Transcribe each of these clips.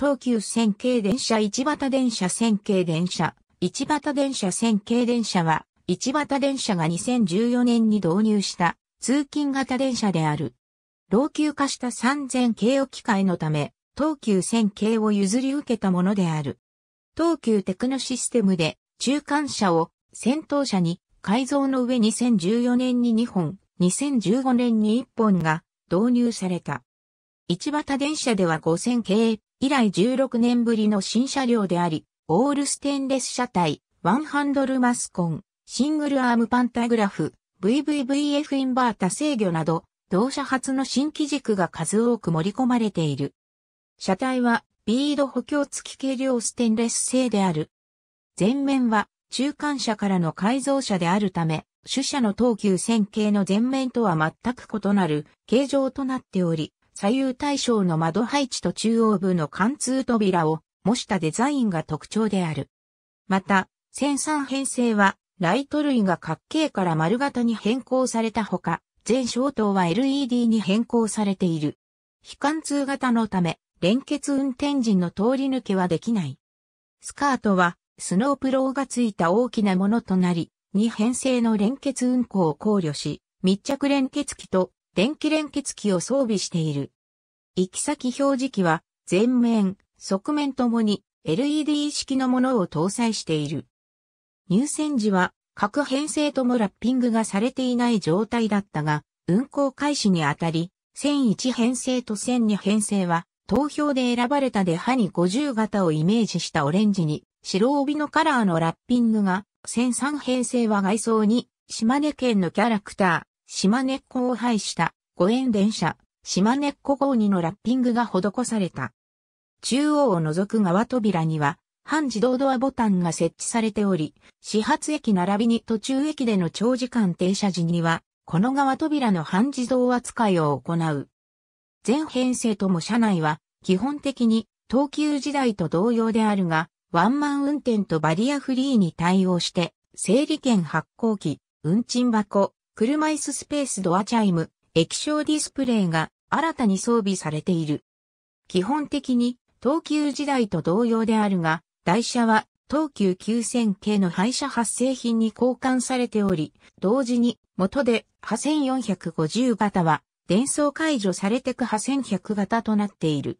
東急線系電車一畑電車線系電車、一畑電車線系電車は、一畑電車が2014年に導入した通勤型電車である。老朽化した3000系を機械のため、東急線系を譲り受けたものである。東急テクノシステムで中間車を先頭車に改造の上2014年に2本、2015年に1本が導入された。一畑電車では5000系以来16年ぶりの新車両であり、オールステンレス車体、ワンハンドルマスコン、シングルアームパンタグラフ、VVVF インバータ制御など、同社初の新機軸が数多く盛り込まれている。車体はビード補強付き軽量ステンレス製である。前面は中間車からの改造車であるため、主車の東急線形の前面とは全く異なる形状となっており、左右対称の窓配置と中央部の貫通扉を模したデザインが特徴である。また、1003編成は、ライト類が角形から丸型に変更されたほか、全消灯は LED に変更されている。非貫通型のため、連結運転時の通り抜けはできない。スカートは、スノープローがついた大きなものとなり、2編成の連結運行を考慮し、密着連結機と電気連結機を装備している。行き先表示器は、前面、側面ともに LED 式のものを搭載している。入線時は各編成ともラッピングがされていない状態だったが、運行開始にあたり、1001編成と1002編成は、投票で選ばれたでハに50型をイメージしたオレンジに、白帯のカラーのラッピングが、1003編成は外装に、島根県のキャラクター、島根っ子を配した、五円電車、島根っこ号にのラッピングが施された。中央を除く側扉には、半自動ドアボタンが設置されており、始発駅並びに途中駅での長時間停車時には、この側扉の半自動扱いを行う。全編成とも車内は、基本的に、東急時代と同様であるが、ワンマン運転とバリアフリーに対応して、整理券発行機、運賃箱、車椅子スペースドアチャイム、液晶ディスプレイが新たに装備されている。基本的に東急時代と同様であるが、台車は東急9000系の廃車発生品に交換されており、同時に元で破4 5 0型は電装解除されてく破1 0 0型となっている。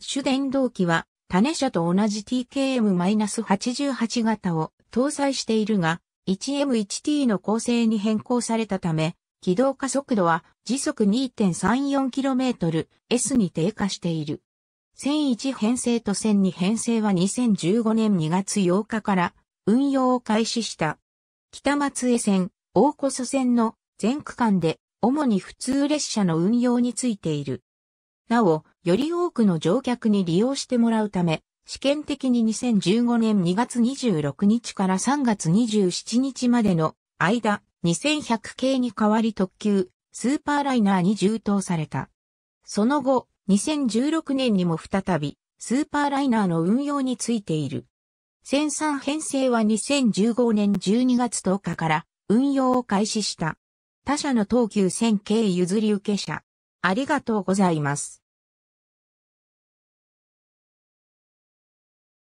主電動機は種車と同じ TKM-88 型を搭載しているが、1M1T の構成に変更されたため、軌道加速度は時速 2.34km、S に低下している。0 1編成と線2編成は2015年2月8日から運用を開始した。北松江線、大古祖線の全区間で主に普通列車の運用についている。なお、より多くの乗客に利用してもらうため、試験的に2015年2月26日から3月27日までの間、2100系に代わり特急、スーパーライナーに充当された。その後、2016年にも再び、スーパーライナーの運用についている。戦産編成は2015年12月10日から運用を開始した。他社の東急線系譲り受け者。ありがとうございます。